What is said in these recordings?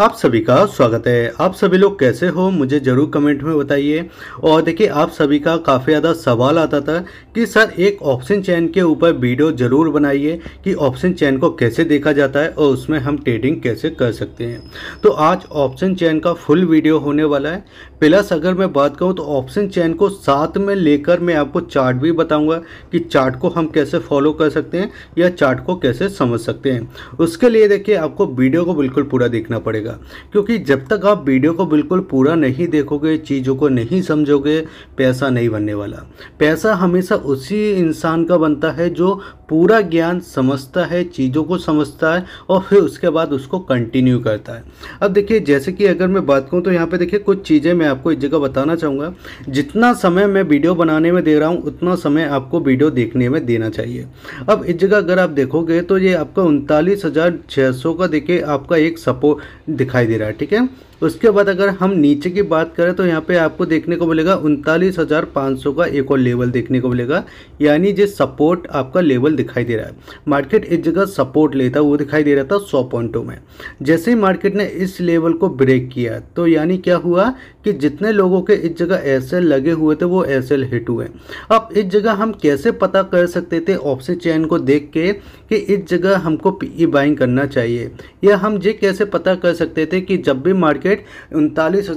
आप सभी का स्वागत है आप सभी लोग कैसे हो मुझे ज़रूर कमेंट में बताइए और देखिए आप सभी का काफ़ी ज़्यादा सवाल आता था कि सर एक ऑप्शन चैन के ऊपर वीडियो ज़रूर बनाइए कि ऑप्शन चैन को कैसे देखा जाता है और उसमें हम ट्रेडिंग कैसे कर सकते हैं तो आज ऑप्शन चैन का फुल वीडियो होने वाला है प्लस अगर मैं बात करूँ तो ऑप्शन चैन को साथ में लेकर मैं आपको चार्ट भी बताऊँगा कि चार्ट को हम कैसे फॉलो कर सकते हैं या चार्ट को कैसे समझ सकते हैं उसके लिए देखिए आपको वीडियो को बिल्कुल पूरा देखना पड़ेगा क्योंकि जब तक आप वीडियो को बिल्कुल पूरा नहीं देखोगे चीज़ों को नहीं समझोगे पैसा नहीं बनने वाला पैसा हमेशा उसी इंसान का बनता है जो पूरा ज्ञान समझता है चीज़ों को समझता है और फिर उसके बाद उसको कंटिन्यू करता है अब देखिए जैसे कि अगर मैं बात करूँ तो यहाँ पर देखिए कुछ चीज़ें मैं आपको एक जगह बताना चाहूँगा जितना समय मैं वीडियो बनाने में दे रहा हूँ उतना समय आपको वीडियो देखने में देना चाहिए अब इस जगह अगर आप देखोगे तो ये आपका उनतालीस का देखिए आपका एक सपोर्ट दिखाई दे रहा है ठीक है उसके बाद अगर हम नीचे की बात करें तो यहाँ पे आपको देखने को मिलेगा उनतालीस हज़ार पाँच सौ का एक और लेवल देखने को मिलेगा यानी जो सपोर्ट आपका लेवल दिखाई दे रहा है मार्केट इस जगह सपोर्ट लेता वो दिखाई दे रहा था सौ पॉइंटों में जैसे ही मार्केट ने इस लेवल को ब्रेक किया तो यानी क्या हुआ कि जितने लोगों के इस जगह एस लगे हुए थे वो एस हिट हुए अब इस जगह हम कैसे पता कर सकते थे ऑप्शन चैन को देख के कि इस जगह हमको पी बाइंग e करना चाहिए या हम ये कैसे पता कर सकते थे कि जब भी मार्केट उनतालीस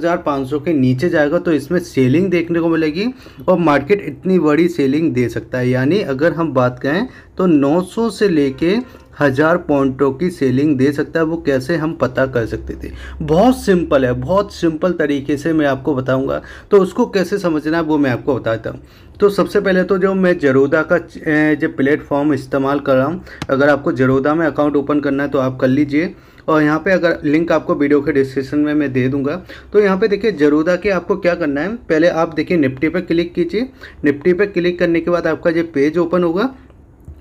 के नीचे जाएगा तो इसमें सेलिंग देखने को मिलेगी और मार्केट इतनी बड़ी सेलिंग दे सकता है यानी अगर हम बात करें तो 900 से लेके हज़ार पॉइंटों की सेलिंग दे सकता है वो कैसे हम पता कर सकते थे बहुत सिंपल है बहुत सिंपल तरीके से मैं आपको बताऊंगा तो उसको कैसे समझना है वो मैं आपको बताता हूँ तो सबसे पहले तो जो मैं जरोदा का जो प्लेटफॉर्म इस्तेमाल कर रहा हूँ अगर आपको जरोदा में अकाउंट ओपन करना है तो आप कर लीजिए और यहाँ पे अगर लिंक आपको वीडियो के डिस्क्रिप्शन में मैं दे दूंगा तो यहाँ पे देखिए जरूदा के आपको क्या करना है पहले आप देखिए निफ्टी पे क्लिक कीजिए निफ्टी पे क्लिक करने के बाद आपका जो पेज ओपन होगा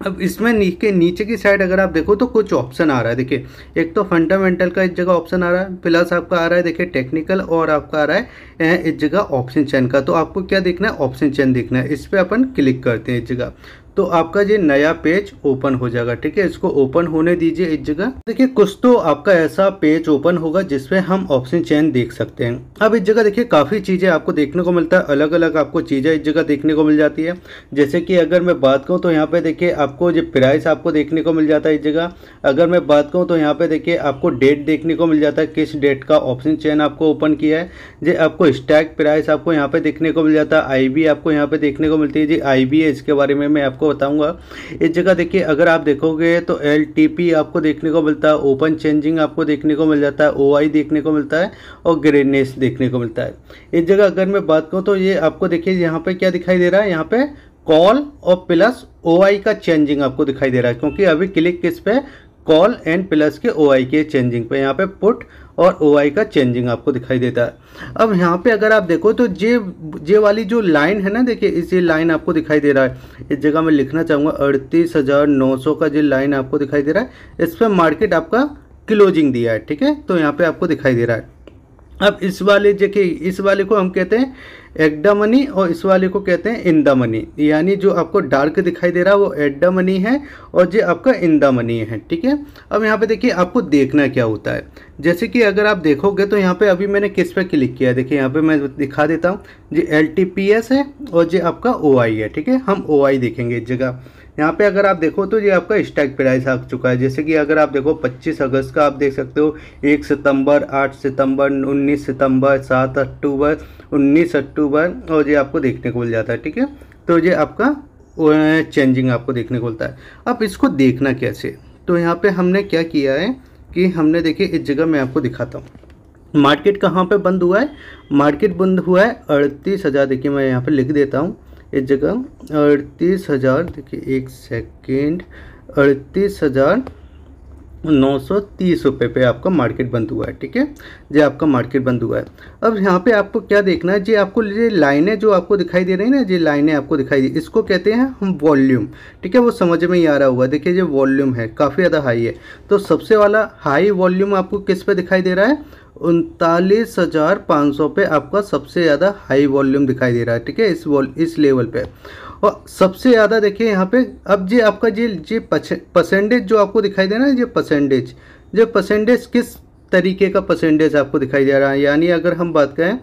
अब इसमें नीचे नीचे की साइड अगर आप देखो तो कुछ ऑप्शन आ रहा है देखिए एक तो फंडामेंटल का इस जगह ऑप्शन आ रहा है प्लस आपका आ रहा है देखिए टेक्निकल और आपका आ रहा है इस जगह ऑप्शन चैन का तो आपको क्या देखना है ऑप्शन चैन देखना है इस पर अपन क्लिक करते हैं इस जगह तो आपका ये नया पेज ओपन हो जाएगा ठीक है इसको ओपन होने दीजिए इस जगह देखिए कुछ तो आपका ऐसा पेज ओपन होगा जिसपे हम ऑप्शन चैन देख सकते हैं अब इस जगह देखिए काफ़ी चीज़ें आपको देखने को मिलता है अलग अलग आपको चीज़ें इस जगह देखने को मिल जाती है जैसे कि अगर मैं बात कहूँ तो यहाँ पे देखिये आपको जो प्राइस आपको देखने को मिल जाता है इस जगह अगर मैं बात कहूँ तो यहाँ पे देखिये आपको डेट देखने को मिल जाता है किस डेट का ऑप्शन चेन आपको ओपन किया है जे आपको स्टैक प्राइस आपको यहाँ पे देखने को मिल जाता है आई आपको यहाँ पे देखने को मिलती है जी आई है इसके बारे में मैं आपको आपको बताऊंगा इस जगह देखिए अगर आप देखोगे तो एल आपको देखने को मिलता है ओपन चेंजिंग आपको देखने को मिल जाता है ओ देखने को मिलता है और ग्रेनेस देखने को मिलता है इस जगह अगर मैं बात करूँ तो ये आपको देखिए यहाँ पर क्या दिखाई दे रहा है यहाँ पर कॉल और प्लस ओ का चेंजिंग आपको दिखाई दे रहा है क्योंकि अभी क्लिक किस पे कॉल एंड प्लस के ओ के चेंजिंग पे यहाँ पे पुट और ओ का चेंजिंग आपको दिखाई देता है अब यहाँ पे अगर आप देखो तो जे जे वाली जो लाइन है ना देखिए इस ये लाइन आपको दिखाई दे रहा है इस जगह मैं लिखना चाहूँगा अड़तीस हज़ार नौ सौ का जो लाइन आपको दिखाई दे रहा है इस पर मार्केट आपका क्लोजिंग दिया है ठीक है तो यहाँ पे आपको दिखाई दे रहा है अब इस वाले जैसे इस वाले को हम कहते हैं एट मनी और इस वाले को कहते हैं इंदा मनी यानी जो आपको डार्क दिखाई दे रहा है वो एडा मनी है और जो आपका इंदा मनी है ठीक है अब यहाँ पे देखिए आपको देखना क्या होता है जैसे कि अगर आप देखोगे तो यहाँ पे अभी मैंने किस पे क्लिक किया है देखिए यहाँ पे मैं दिखा देता हूँ जी एल है और जो आपका ओ है ठीक है हम ओ देखेंगे इस जगह यहाँ पे अगर आप देखो तो ये आपका स्टैक प्राइस आ चुका है जैसे कि अगर आप देखो 25 अगस्त का आप देख सकते हो 1 सितंबर 8 सितंबर 19 सितंबर 7 अक्टूबर 19 अक्टूबर और ये आपको देखने को मिल जाता है ठीक है तो ये आपका चेंजिंग आपको देखने को मिलता है अब इसको देखना कैसे तो यहाँ पर हमने क्या किया है कि हमने देखिए इस जगह मैं आपको दिखाता हूँ मार्केट कहाँ पे बंद हुआ है मार्केट बंद हुआ है अड़तीस हज़ार देखिए मैं यहाँ पे लिख देता हूँ इस जगह अड़तीस हज़ार देखिए एक सेकेंड अड़तीस हज़ार नौ सौ तीस रुपये आपका मार्केट बंद हुआ है ठीक है जी आपका मार्केट बंद हुआ है अब यहाँ पे आपको क्या देखना है जी आपको ये लाइनें जो आपको दिखाई दे रही है ना ये लाइनें आपको दिखाई दी इसको कहते हैं हम वॉल्यूम ठीक है वो समझ में ही आ रहा हुआ देखिए ये वॉल्यूम है काफ़ी ज़्यादा हाई है तो सबसे वाला हाई वॉल्यूम आपको किस पे दिखाई दे रहा है उनतालीस हज़ार पाँच सौ पे आपका सबसे ज़्यादा हाई वॉल्यूम दिखाई दे रहा है ठीक है इस वॉल इस लेवल पर और सबसे ज़्यादा देखिए यहाँ पे अब ये आपका ये ये परसेंटेज जो आपको दिखाई दे रहा है ये परसेंटेज जो परसेंटेज किस तरीके का परसेंटेज आपको दिखाई दे रहा है यानी अगर हम बात करें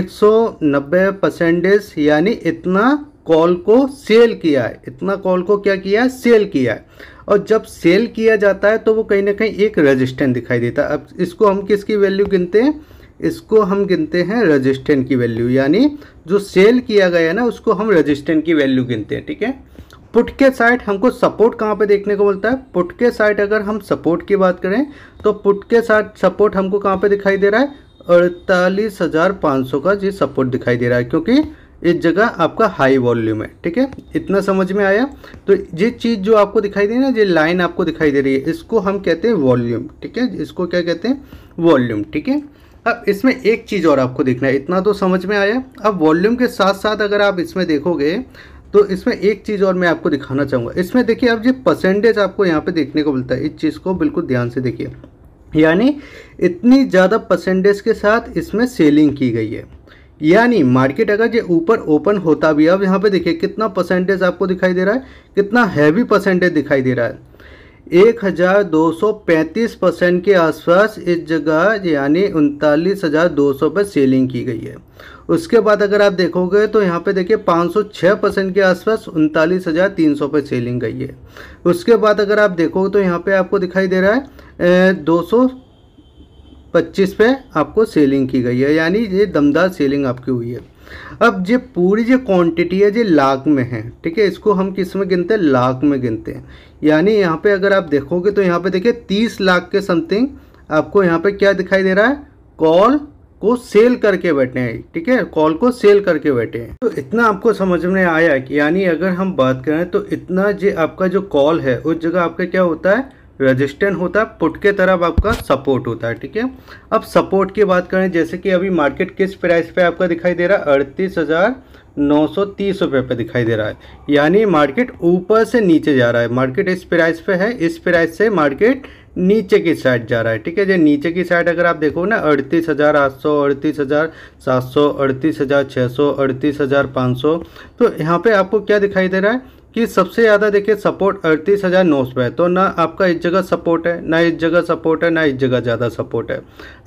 190 परसेंटेज यानी इतना कॉल को सेल किया है इतना कॉल को क्या किया है सेल किया है और जब सेल किया जाता है तो वो कहीं ना कहीं एक रेजिस्टेंस दिखाई देता है अब इसको हम किसकी वैल्यू गिनते हैं इसको हम गिनते हैं रजिस्टेंट की वैल्यू यानी जो सेल किया गया है ना उसको हम रजिस्टेंट की वैल्यू गिनते हैं ठीक है पुट के साइड हमको सपोर्ट कहाँ पे देखने को मिलता है पुट के साइड अगर हम सपोर्ट की बात करें तो पुट के साथ सपोर्ट हमको कहाँ पे दिखाई दे रहा है अड़तालीस हज़ार पाँच सौ का जी सपोर्ट दिखाई दे रहा है क्योंकि इस जगह आपका हाई वॉल्यूम है ठीक है इतना समझ में आया तो ये चीज़ जो आपको दिखाई दे रही है ना ये लाइन आपको दिखाई दे रही है इसको हम कहते हैं वॉल्यूम ठीक है इसको क्या कहते हैं वॉल्यूम ठीक है अब इसमें एक चीज़ और आपको देखना है इतना तो समझ में आया अब वॉल्यूम के साथ साथ अगर आप इसमें देखोगे तो इसमें एक चीज़ और मैं आपको दिखाना चाहूँगा इसमें देखिए अब ये परसेंटेज आपको यहाँ पे देखने को मिलता है इस चीज़ को बिल्कुल ध्यान से देखिए यानी इतनी ज़्यादा परसेंटेज के साथ इसमें सेलिंग की गई है यानी मार्केट अगर ये ऊपर ओपन होता भी अब यहाँ पर देखिए कितना परसेंटेज आपको दिखाई दे रहा है कितना हैवी परसेंटेज दिखाई दे रहा है पैंतीस परसेंट के आसपास इस जगह यानी उनतालीस हज़ार दो सौ पर सेलिंग की गई है उसके बाद अगर आप देखोगे तो यहाँ पे देखिए 506 परसेंट के आसपास उनतालीस हज़ार तीन सौ पर सेलिंग गई है उसके बाद अगर आप देखोगे तो यहाँ पे आपको दिखाई दे रहा है दो सौ पच्चीस पे आपको सेलिंग की गई है यानी ये दमदार सेलिंग आपकी हुई है अब ये पूरी जो क्वांटिटी है ये लाख में है ठीक है इसको हम किस में गिनते हैं लाख में गिनते हैं यानी यहाँ पे अगर आप देखोगे तो यहाँ पे देखिए तीस लाख के समथिंग आपको यहाँ पे क्या दिखाई दे रहा है कॉल को सेल करके बैठे हैं ठीक है कॉल को सेल करके बैठे हैं तो इतना आपको समझ में आया कि यानी अगर हम बात करें तो इतना जो आपका जो कॉल है उस जगह आपका क्या होता है रजिस्टेंट होता है पुट के तरफ आपका सपोर्ट होता है ठीक है अब सपोर्ट की बात करें जैसे कि अभी मार्केट किस प्राइस पे आपका दिखाई दे रहा है अड़तीस हज़ार नौ सौ तीस रुपये पर दिखाई दे रहा है यानी मार्केट ऊपर से नीचे जा रहा है मार्केट इस प्राइस पे है इस प्राइस से मार्केट नीचे की साइड जा रहा है ठीक है जो नीचे की साइड अगर आप देखो ना अड़तीस हज़ार आठ सौ अड़तीस हज़ार सात सौ अड़तीस हज़ार छः सौ अड़तीस हज़ार पाँच सौ तो यहाँ पे आपको क्या दिखाई दे रहा है कि सबसे ज़्यादा देखिए सपोर्ट अड़तीस हज़ार नौ सौ है तो ना आपका इस जगह सपोर्ट है ना इस जगह सपोर्ट है ना इस जगह ज़्यादा सपोर्ट है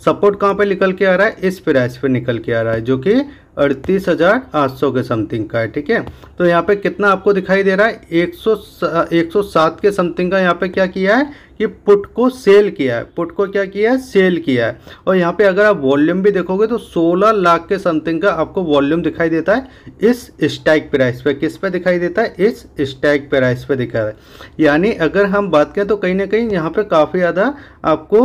सपोर्ट कहाँ पे निकल के आ रहा है इस प्राइस पे निकल के आ रहा है जो कि अड़तीस हज़ार आठ सौ के समथिंग का है ठीक है तो यहाँ पे कितना आपको दिखाई दे रहा है एक सौ एक सौ सात के समथिंग का यहाँ पे क्या किया है कि पुट को सेल किया है पुट को क्या किया है सेल किया है और यहाँ पे अगर आप वॉल्यूम भी देखोगे तो 16 लाख के समथिंग का आपको वॉल्यूम दिखाई देता है इस स्टैक प्राइस पे किस पे दिखाई देता है इस स्टैक प्राइस पे दिखा है यानी अगर हम बात करें तो कहीं ना कहीं यहाँ पे काफ़ी ज़्यादा आपको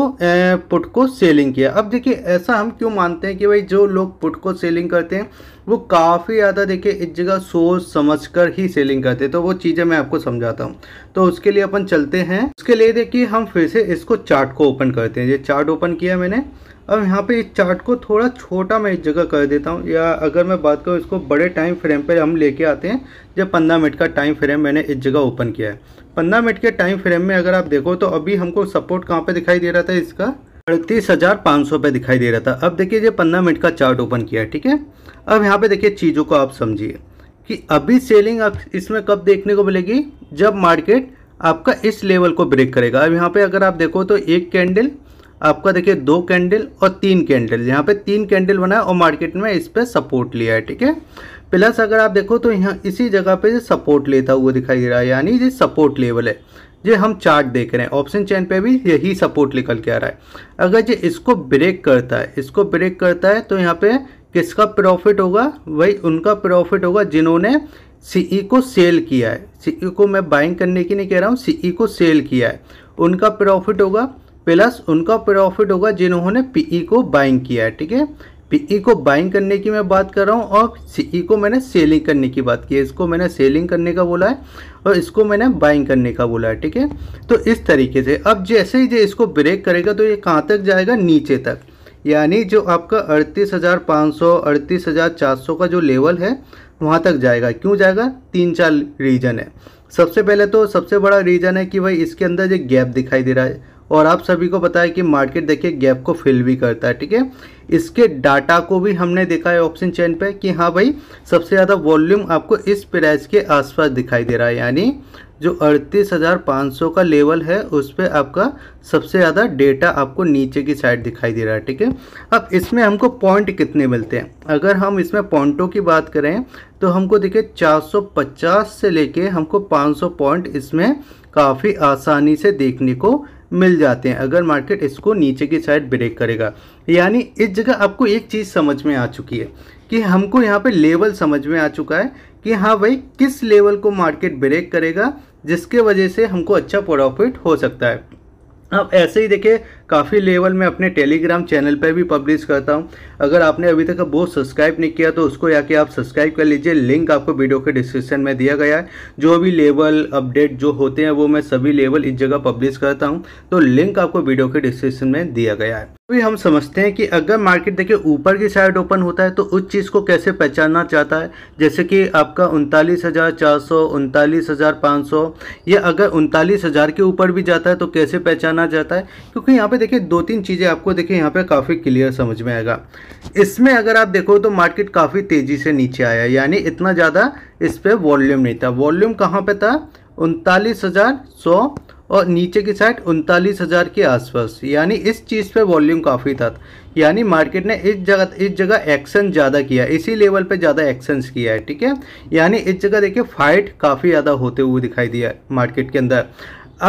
पुट को सेलिंग किया अब देखिए ऐसा हम क्यों मानते हैं कि भाई जो लोग पुट को सेलिंग करते हैं हैं वो काफ़ी ज़्यादा देखिए इस जगह सोच समझ कर ही सेलिंग करते हैं तो वो चीज़ें मैं आपको समझाता हूँ तो उसके लिए अपन चलते हैं उसके लिए देखिए हम फिर से इसको चार्ट को ओपन करते हैं ये चार्ट ओपन किया मैंने अब यहाँ पे इस चार्ट को थोड़ा छोटा मैं इस जगह कर देता हूँ या अगर मैं बात करूँ इसको बड़े टाइम फ्रेम पर हम लेके आते हैं जब पंद्रह मिनट का टाइम फ्रेम मैंने इस जगह ओपन किया है पंद्रह मिनट के टाइम फ्रेम में अगर आप देखो तो अभी हमको सपोर्ट कहाँ पे दिखाई दे रहा था इसका अड़तीस हज़ार पाँच सौ पे दिखाई दे रहा था अब देखिए ये पंद्रह मिनट का चार्ट ओपन किया है ठीक है अब यहाँ पे देखिए चीज़ों को आप समझिए कि अभी सेलिंग इसमें कब देखने को मिलेगी जब मार्केट आपका इस लेवल को ब्रेक करेगा अब यहाँ पे अगर आप देखो तो एक कैंडल आपका देखिए दो कैंडल और तीन कैंडल यहाँ पे तीन कैंडल बनाए और मार्केट में इस पर सपोर्ट लिया है ठीक है प्लस अगर आप देखो तो यहाँ इसी जगह पे सपोर्ट लेता हुआ दिखाई दे रहा है यानी ये सपोर्ट लेवल है ये हम चार्ट देख रहे हैं ऑप्शन चैन पे भी यही सपोर्ट निकल के आ रहा है अगर ये इसको ब्रेक करता है इसको ब्रेक करता है तो यहाँ पे किसका प्रॉफिट होगा वही उनका प्रॉफिट होगा जिन्होंने सीई e को सेल किया है सीई e को मैं बाइंग करने की नहीं कह रहा हूँ सीई e को सेल किया है उनका प्रॉफिट होगा प्लस उनका प्रॉफिट होगा जिन्होंने पीई को बाइंग किया है ठीक है पीई e को बाइंग करने की मैं बात कर रहा हूँ और सीई e को मैंने सेलिंग करने की बात की है इसको मैंने सेलिंग करने का बोला है और इसको मैंने बाइंग करने का बोला है ठीक है तो इस तरीके से अब जैसे ही जो इसको ब्रेक करेगा तो ये कहाँ तक जाएगा नीचे तक यानी जो आपका अड़तीस हज़ार पाँच सौ अड़तीस हज़ार चार सौ का जो लेवल है वहाँ तक जाएगा क्यों जाएगा तीन चार रीजन है सबसे पहले तो सबसे बड़ा रीजन है कि भाई इसके अंदर जो गैप दिखाई दे रहा है और आप सभी को पता है कि मार्केट देखिए गैप को फिल भी करता है ठीक है इसके डाटा को भी हमने देखा है ऑप्शन चेन पे कि हाँ भाई सबसे ज़्यादा वॉल्यूम आपको इस प्राइस के आसपास दिखाई दे रहा है यानी जो अड़तीस हज़ार पाँच सौ का लेवल है उस पर आपका सबसे ज़्यादा डेटा आपको नीचे की साइड दिखाई दे रहा है ठीक है अब इसमें हमको पॉइंट कितने मिलते हैं अगर हम इसमें पॉइंटों की बात करें तो हमको देखिए 450 से लेके हमको 500 पॉइंट इसमें काफ़ी आसानी से देखने को मिल जाते हैं अगर मार्केट इसको नीचे की साइड ब्रेक करेगा यानी इस जगह आपको एक चीज़ समझ में आ चुकी है कि हमको यहाँ पे लेवल समझ में आ चुका है कि हाँ भाई किस लेवल को मार्केट ब्रेक करेगा जिसके वजह से हमको अच्छा प्रॉफिट हो सकता है अब ऐसे ही देखिए काफ़ी लेवल में अपने टेलीग्राम चैनल पर भी पब्लिश करता हूँ अगर आपने अभी तक वो सब्सक्राइब नहीं किया तो उसको या कि आप सब्सक्राइब कर लीजिए लिंक आपको वीडियो के डिस्क्रिप्शन में दिया गया है जो भी लेवल अपडेट जो होते हैं वो मैं सभी लेवल इस जगह पब्लिश करता हूँ तो लिंक आपको वीडियो के डिस्क्रिप्शन में दिया गया है अभी हम समझते हैं कि अगर मार्केट देखिए ऊपर की साइड ओपन होता है तो उस चीज़ को कैसे पहचानना चाहता है जैसे कि आपका उनतालीस हज़ार चार सौ उनतालीस हज़ार पाँच सौ या अगर उनतालीस हज़ार के ऊपर भी जाता है तो कैसे पहचाना जाता है क्योंकि यहाँ पे में देखिए दो तीन चीज़ें आपको देखिए यहाँ पे काफ़ी क्लियर समझ में आएगा इसमें अगर आप देखो तो मार्केट काफ़ी तेज़ी से नीचे आया यानी इतना ज़्यादा इस पर वॉल्यूम नहीं था वॉल्यूम कहाँ पे था उनतालीस हज़ार सौ और नीचे की साइड उनतालीस हज़ार के आसपास यानी इस चीज़ पे वॉल्यूम काफ़ी था यानी मार्केट ने इस जगह इस जगह एक्शन ज़्यादा किया इसी लेवल पे ज़्यादा एक्शंस किया है ठीक है यानी इस जगह देखिए फाइट काफ़ी ज़्यादा होते हुए दिखाई दिया मार्केट के अंदर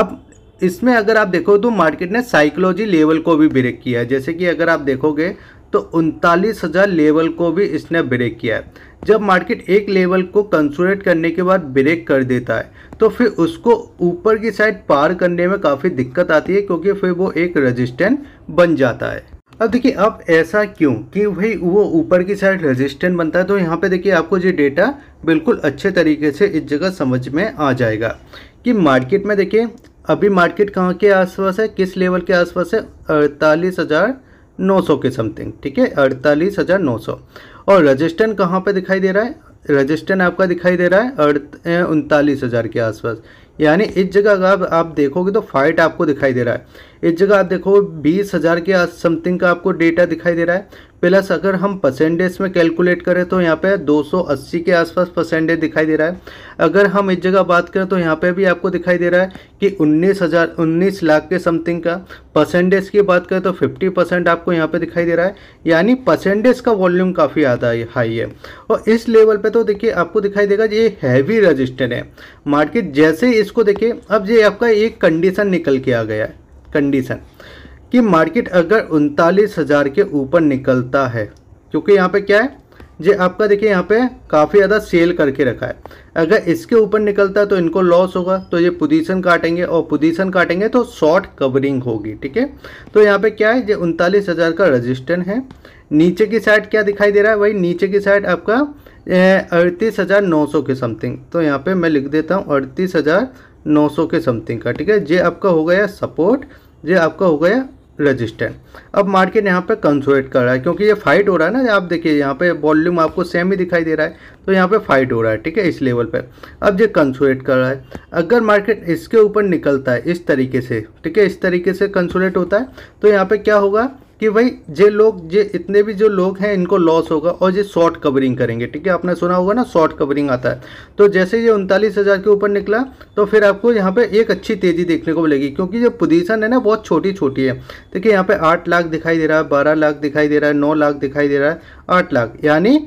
अब इसमें अगर आप देखो तो मार्केट ने साइकोलॉजी लेवल को भी ब्रेक किया है जैसे कि अगर आप देखोगे तो उनतालीस हज़ार लेवल को भी इसने ब्रेक किया है जब मार्केट एक लेवल को कंसोलेट करने के बाद ब्रेक कर देता है तो फिर उसको ऊपर की साइड पार करने में काफ़ी दिक्कत आती है क्योंकि फिर वो एक रजिस्टेंट बन जाता है अब देखिए अब ऐसा क्यों कि भाई वो ऊपर की साइड रेजिस्टेंट बनता है तो यहाँ पे देखिए आपको ये डेटा बिल्कुल अच्छे तरीके से इस जगह समझ में आ जाएगा कि मार्केट में देखिए अभी मार्केट कहाँ के आसपास है किस लेवल के आसपास है अड़तालीस हज़ार नौ सौ के समथिंग ठीक है अड़तालीस हज़ार नौ सौ और रजिस्टेंट कहाँ पे दिखाई दे रहा है रजिस्टेंट आपका दिखाई दे रहा है अड़ उनतालीस हज़ार के आसपास यानी इस जगह अगर आप देखोगे तो फाइट आपको दिखाई दे रहा है इस जगह आप देखो बीस हज़ार के समथिंग का आपको डेटा दिखाई दे रहा है प्लस अगर हम परसेंटेज में कैलकुलेट करें तो यहाँ पे 280 के आसपास परसेंटेज दिखाई दे रहा है अगर हम इस जगह बात करें तो यहाँ पे भी आपको दिखाई दे रहा है कि उन्नीस हज़ार उन्नीस लाख के समथिंग का परसेंटेज की बात करें तो 50 परसेंट आपको यहाँ पे दिखाई दे रहा है यानी परसेंटेज का वॉल्यूम काफ़ी ज़्यादा हाई है और इस लेवल पे तो देखिए आपको दिखाई देगा ये हैवी रजिस्टर है मार्केट जैसे इसको देखिए अब ये आपका एक कंडीशन निकल के आ गया है कंडीशन कि मार्केट अगर उनतालीस हज़ार के ऊपर निकलता है क्योंकि यहाँ पे क्या है जे आपका देखिए यहाँ पे काफ़ी ज़्यादा सेल करके रखा है अगर इसके ऊपर निकलता है तो इनको लॉस होगा तो ये पोजीशन काटेंगे और पोजीशन काटेंगे तो शॉर्ट कवरिंग होगी ठीक है तो यहाँ पे क्या है ये उनतालीस हज़ार का रजिस्टर है नीचे की साइड क्या दिखाई दे रहा है वही नीचे की साइड आपका अड़तीस हज़ार नौ सौ के समथिंग तो यहाँ पर मैं लिख देता हूँ अड़तीस हज़ार 900 के समथिंग का ठीक है जे आपका हो गया सपोर्ट जे आपका हो गया रजिस्टेंट अब मार्केट यहाँ पे कंसोलेट कर रहा है क्योंकि ये फाइट हो रहा है ना आप देखिए यहाँ पे वॉल्यूम आपको सेम ही दिखाई दे रहा है तो यहाँ पे फाइट हो रहा है ठीक है इस लेवल पे अब ये कंसोलेट कर रहा है अगर मार्केट इसके ऊपर निकलता है इस तरीके से ठीक है इस तरीके से कंसोलेट होता है तो यहाँ पे क्या होगा कि भाई जे लोग जे इतने भी जो लोग हैं इनको लॉस होगा और ये शॉर्ट कवरिंग करेंगे ठीक है आपने सुना होगा ना शॉर्ट कवरिंग आता है तो जैसे ये उनतालीस हज़ार के ऊपर निकला तो फिर आपको यहाँ पे एक अच्छी तेज़ी देखने को मिलेगी क्योंकि जो पोजीशन है ना बहुत छोटी छोटी है देखिए यहाँ पर आठ लाख दिखाई दे रहा है बारह लाख दिखाई दे रहा है नौ लाख दिखाई दे रहा है आठ लाख यानी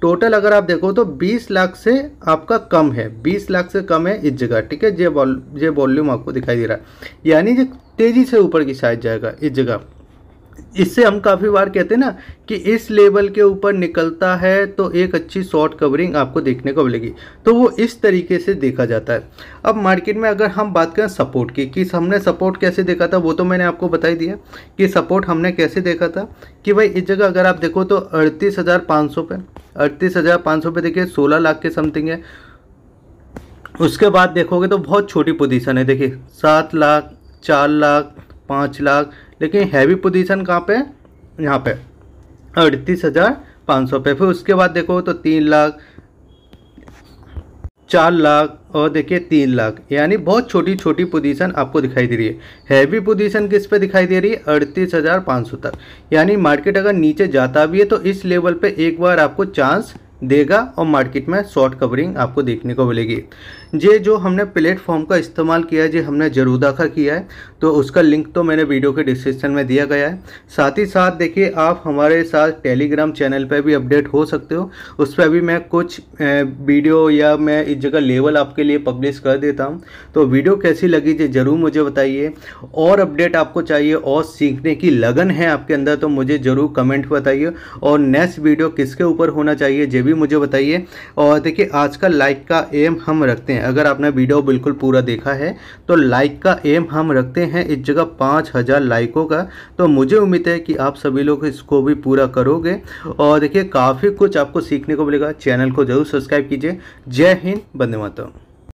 टोटल अगर आप देखो तो 20 लाख से आपका कम है 20 लाख से कम है इस जगह ठीक है जे वॉल्यूम आपको दिखाई दे रहा है यानी जो तेज़ी से ऊपर की साइड जाएगा इस जगह इससे हम काफ़ी बार कहते हैं ना कि इस लेवल के ऊपर निकलता है तो एक अच्छी शॉर्ट कवरिंग आपको देखने को मिलेगी तो वो इस तरीके से देखा जाता है अब मार्केट में अगर हम बात करें सपोर्ट की कि हमने सपोर्ट कैसे देखा था वो तो मैंने आपको बता ही दिया कि सपोर्ट हमने कैसे देखा था कि भाई इस जगह अगर आप देखो तो अड़तीस हज़ार पाँच सौ पे अड़तीस हज़ार पाँच सौ पे देखिए सोलह लाख के समथिंग है उसके बाद देखोगे तो बहुत छोटी पोजिशन है देखिए सात लाख चार लाख पाँच लाख लेकिन हैवी पोजीशन कहाँ पे यहाँ पे अड़तीस हज़ार पाँच सौ पे फिर उसके बाद देखो तो तीन लाख चार लाख और देखिए तीन लाख यानी बहुत छोटी छोटी पोजीशन आपको दिखाई दे रही है हैवी पोजीशन किस पे दिखाई दे रही है अड़तीस हज़ार पाँच सौ तक यानी मार्केट अगर नीचे जाता भी है तो इस लेवल पे एक बार आपको चांस देगा और मार्केट में शॉर्ट कवरिंग आपको देखने को मिलेगी ये जो हमने प्लेटफॉर्म का इस्तेमाल किया है जो हमने जरूदा का किया है तो उसका लिंक तो मैंने वीडियो के डिस्क्रिप्शन में दिया गया है साथ ही साथ देखिए आप हमारे साथ टेलीग्राम चैनल पर भी अपडेट हो सकते हो उस पर भी मैं कुछ वीडियो या मैं इस जगह लेवल आपके लिए पब्लिश कर देता हूँ तो वीडियो कैसी लगी ज़रूर मुझे बताइए और अपडेट आपको चाहिए और सीखने की लगन है आपके अंदर तो मुझे ज़रूर कमेंट बताइए और नेक्स्ट वीडियो किसके ऊपर होना चाहिए ये भी मुझे बताइए और देखिए आज का लाइक का एम हम रखते हैं अगर आपने वीडियो बिल्कुल पूरा देखा है तो लाइक का एम हम रखते हैं हैं इस जगह पाँच हज़ार लाइकों का तो मुझे उम्मीद है कि आप सभी लोग इसको भी पूरा करोगे और देखिए काफ़ी कुछ आपको सीखने को मिलेगा चैनल को जरूर सब्सक्राइब कीजिए जय हिंद बंदे मातम